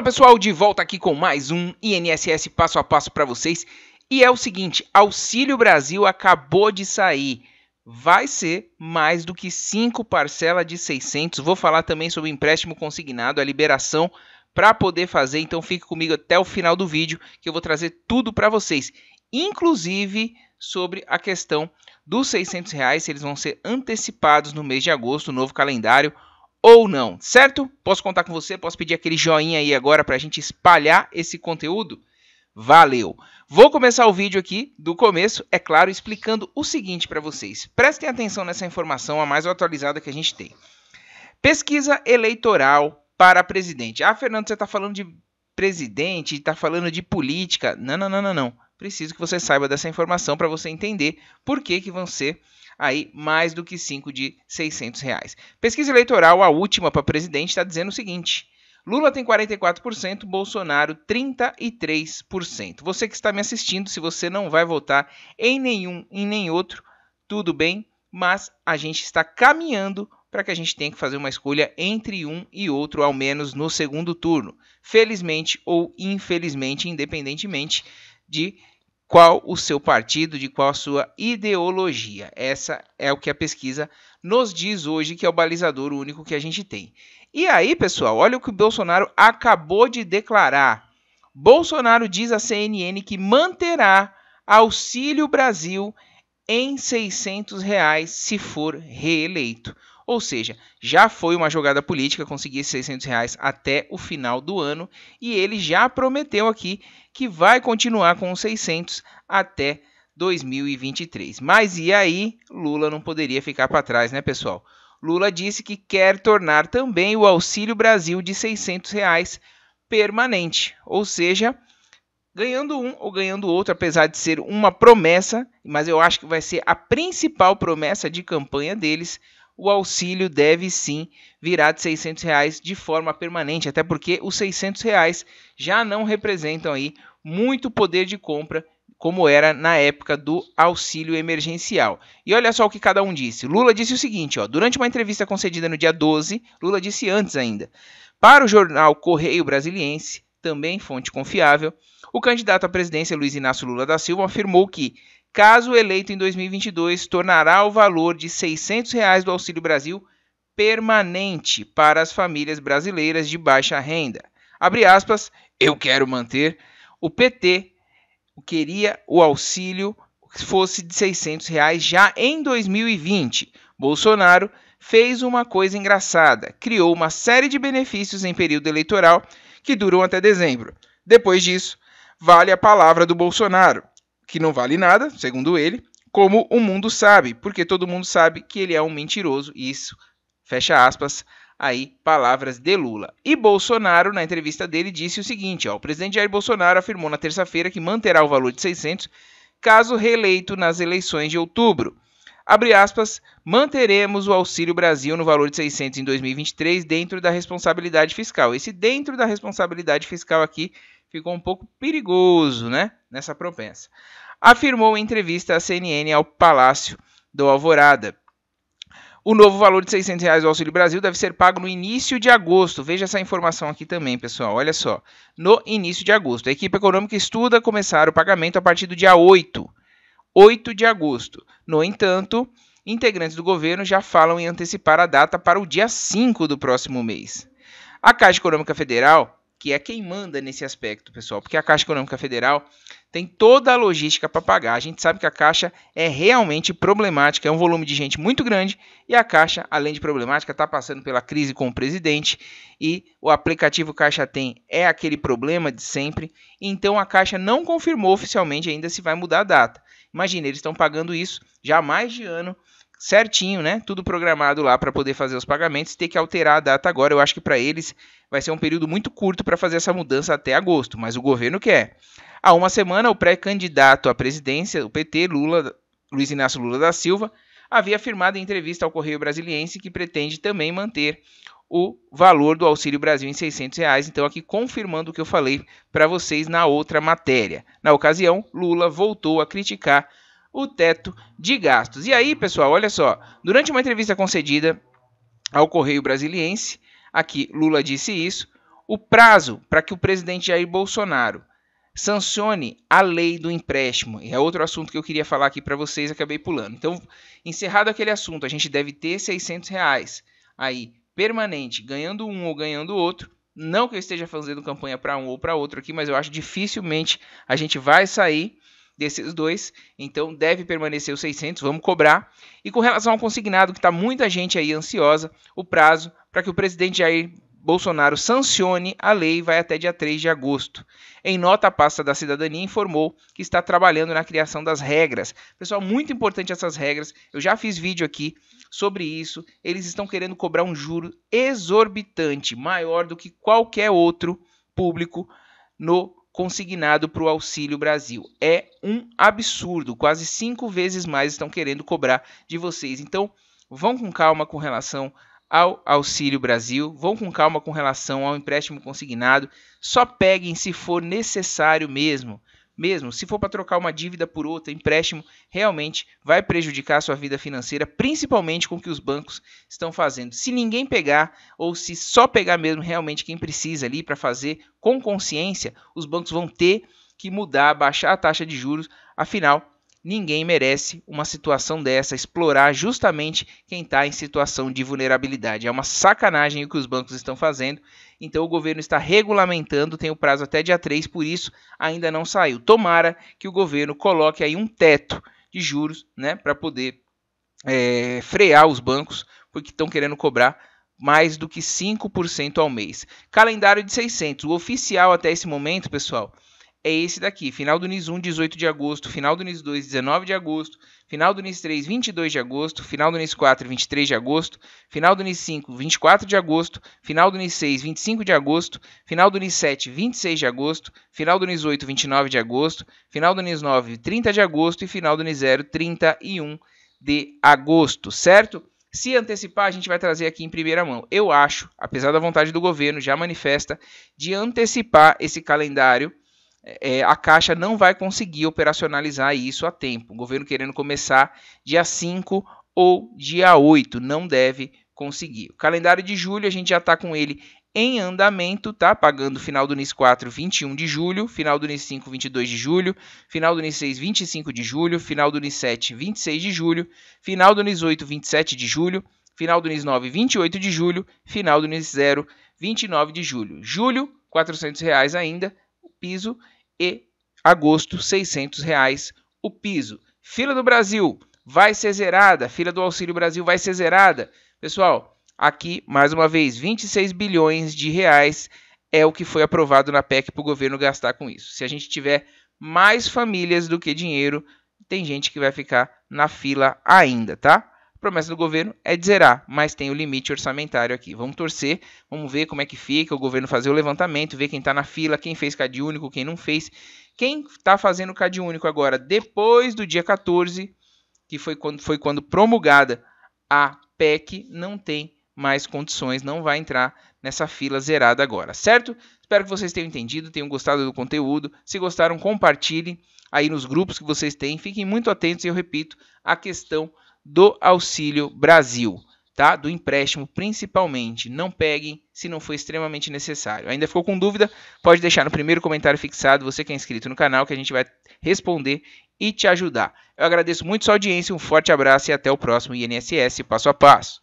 Fala pessoal, de volta aqui com mais um INSS passo a passo para vocês. E é o seguinte: Auxílio Brasil acabou de sair. Vai ser mais do que cinco parcelas de 600. Vou falar também sobre empréstimo consignado, a liberação para poder fazer. Então fique comigo até o final do vídeo que eu vou trazer tudo para vocês, inclusive sobre a questão dos 600 reais, se eles vão ser antecipados no mês de agosto, novo calendário ou não, certo? Posso contar com você, posso pedir aquele joinha aí agora para a gente espalhar esse conteúdo? Valeu! Vou começar o vídeo aqui do começo, é claro, explicando o seguinte para vocês. Prestem atenção nessa informação, a mais atualizada que a gente tem. Pesquisa eleitoral para presidente. Ah, Fernando, você está falando de presidente, está falando de política. Não, não, não, não, não. Preciso que você saiba dessa informação para você entender por que, que vão ser aí mais do que 5 de 600 reais. Pesquisa eleitoral, a última para presidente, está dizendo o seguinte. Lula tem 44%, Bolsonaro 33%. Você que está me assistindo, se você não vai votar em nenhum e nem outro, tudo bem, mas a gente está caminhando para que a gente tenha que fazer uma escolha entre um e outro, ao menos no segundo turno. Felizmente ou infelizmente, independentemente de qual o seu partido, de qual a sua ideologia. Essa é o que a pesquisa nos diz hoje, que é o balizador único que a gente tem. E aí, pessoal, olha o que o Bolsonaro acabou de declarar. Bolsonaro diz à CNN que manterá Auxílio Brasil em 600 reais se for reeleito. Ou seja, já foi uma jogada política conseguir 600 reais até o final do ano e ele já prometeu aqui que vai continuar com os 600 até 2023. Mas e aí, Lula não poderia ficar para trás, né, pessoal? Lula disse que quer tornar também o Auxílio Brasil de 600 reais permanente, ou seja, ganhando um ou ganhando outro, apesar de ser uma promessa, mas eu acho que vai ser a principal promessa de campanha deles o auxílio deve sim virar de 600 reais de forma permanente, até porque os 600 reais já não representam aí muito poder de compra como era na época do auxílio emergencial. E olha só o que cada um disse. Lula disse o seguinte, ó, durante uma entrevista concedida no dia 12, Lula disse antes ainda, para o jornal Correio Brasiliense, também fonte confiável, o candidato à presidência Luiz Inácio Lula da Silva afirmou que Caso eleito em 2022, tornará o valor de R$ 600 reais do Auxílio Brasil permanente para as famílias brasileiras de baixa renda. Abre aspas, eu quero manter. O PT queria o auxílio fosse de 600 reais já em 2020. Bolsonaro fez uma coisa engraçada, criou uma série de benefícios em período eleitoral que duram até dezembro. Depois disso, vale a palavra do Bolsonaro que não vale nada, segundo ele, como o mundo sabe, porque todo mundo sabe que ele é um mentiroso, e isso, fecha aspas, aí palavras de Lula. E Bolsonaro, na entrevista dele, disse o seguinte, ó, o presidente Jair Bolsonaro afirmou na terça-feira que manterá o valor de 600 caso reeleito nas eleições de outubro. Abre aspas, manteremos o Auxílio Brasil no valor de 600 em 2023 dentro da responsabilidade fiscal. Esse dentro da responsabilidade fiscal aqui ficou um pouco perigoso, né? nessa promessa. Afirmou em entrevista à CNN ao Palácio do Alvorada. O novo valor de 600 reais do Auxílio Brasil deve ser pago no início de agosto. Veja essa informação aqui também, pessoal. Olha só. No início de agosto. A equipe econômica estuda começar o pagamento a partir do dia 8. 8 de agosto. No entanto, integrantes do governo já falam em antecipar a data para o dia 5 do próximo mês. A Caixa Econômica Federal que é quem manda nesse aspecto, pessoal, porque a Caixa Econômica Federal tem toda a logística para pagar. A gente sabe que a Caixa é realmente problemática, é um volume de gente muito grande e a Caixa, além de problemática, está passando pela crise com o presidente e o aplicativo Caixa Tem é aquele problema de sempre. Então a Caixa não confirmou oficialmente ainda se vai mudar a data. Imagina, eles estão pagando isso já há mais de ano certinho, né? Tudo programado lá para poder fazer os pagamentos e ter que alterar a data agora. Eu acho que para eles vai ser um período muito curto para fazer essa mudança até agosto, mas o governo quer. Há uma semana, o pré-candidato à presidência, o PT, Lula, Luiz Inácio Lula da Silva, havia afirmado em entrevista ao Correio Brasiliense que pretende também manter o valor do Auxílio Brasil em 600 reais. Então, aqui confirmando o que eu falei para vocês na outra matéria. Na ocasião, Lula voltou a criticar o teto de gastos. E aí, pessoal, olha só. Durante uma entrevista concedida ao Correio Brasiliense, aqui Lula disse isso, o prazo para que o presidente Jair Bolsonaro sancione a lei do empréstimo. É outro assunto que eu queria falar aqui para vocês, acabei pulando. Então, encerrado aquele assunto, a gente deve ter 600 reais aí permanente, ganhando um ou ganhando outro. Não que eu esteja fazendo campanha para um ou para outro aqui, mas eu acho dificilmente a gente vai sair desses dois, então deve permanecer os 600, vamos cobrar. E com relação ao consignado, que está muita gente aí ansiosa, o prazo para que o presidente Jair Bolsonaro sancione a lei vai até dia 3 de agosto. Em nota, a pasta da cidadania informou que está trabalhando na criação das regras. Pessoal, muito importante essas regras. Eu já fiz vídeo aqui sobre isso. Eles estão querendo cobrar um juro exorbitante, maior do que qualquer outro público no consignado para o Auxílio Brasil. É um absurdo, quase cinco vezes mais estão querendo cobrar de vocês. Então, vão com calma com relação ao Auxílio Brasil, vão com calma com relação ao empréstimo consignado, só peguem se for necessário mesmo mesmo. Se for para trocar uma dívida por outra, empréstimo, realmente vai prejudicar a sua vida financeira, principalmente com o que os bancos estão fazendo. Se ninguém pegar, ou se só pegar mesmo realmente quem precisa ali para fazer com consciência, os bancos vão ter que mudar, baixar a taxa de juros, afinal Ninguém merece uma situação dessa, explorar justamente quem está em situação de vulnerabilidade. É uma sacanagem o que os bancos estão fazendo. Então o governo está regulamentando, tem o prazo até dia 3, por isso ainda não saiu. Tomara que o governo coloque aí um teto de juros né, para poder é, frear os bancos, porque estão querendo cobrar mais do que 5% ao mês. Calendário de 600. O oficial até esse momento, pessoal, é esse daqui. Final do NIS 1, 18 de agosto. Final do NIS 2, 19 de agosto. Final do NIS 3, 22 de agosto. Final do NIS 4, 23 de agosto. Final do NIS 5, 24 de agosto. Final do NIS 6, 25 de agosto. Final do NIS 7, 26 de agosto. Final do NIS 8, 29 de agosto. Final do NIS 9, 30 de agosto. E final do NIS 0, 31 de agosto, certo? Se antecipar, a gente vai trazer aqui em primeira mão. Eu acho, apesar da vontade do governo, já manifesta, de antecipar esse calendário é, a Caixa não vai conseguir operacionalizar isso a tempo. O governo querendo começar dia 5 ou dia 8, não deve conseguir. O calendário de julho, a gente já está com ele em andamento, tá? Pagando final do NIS 4, 21 de julho, final do NIS 5, 22 de julho, final do NIS 6, 25 de julho, final do NIS 7, 26 de julho, final do NIS 8, 27 de julho, final do NIS 9, 28 de julho, final do NIS 0, 29 de julho. Julho, R$ reais ainda, piso e agosto 600 reais o piso. Fila do Brasil vai ser zerada, fila do Auxílio Brasil vai ser zerada. Pessoal, aqui mais uma vez 26 bilhões de reais é o que foi aprovado na PEC para o governo gastar com isso. Se a gente tiver mais famílias do que dinheiro, tem gente que vai ficar na fila ainda, tá? promessa do governo é de zerar, mas tem o limite orçamentário aqui. Vamos torcer, vamos ver como é que fica, o governo fazer o levantamento, ver quem está na fila, quem fez cade único, quem não fez. Quem está fazendo cade único agora, depois do dia 14, que foi quando, foi quando promulgada a PEC, não tem mais condições, não vai entrar nessa fila zerada agora, certo? Espero que vocês tenham entendido, tenham gostado do conteúdo. Se gostaram, compartilhem aí nos grupos que vocês têm. Fiquem muito atentos, e eu repito, a questão do Auxílio Brasil, tá? Do empréstimo principalmente. Não peguem se não for extremamente necessário. Ainda ficou com dúvida? Pode deixar no primeiro comentário fixado, você que é inscrito no canal, que a gente vai responder e te ajudar. Eu agradeço muito sua audiência, um forte abraço e até o próximo INSS passo a passo.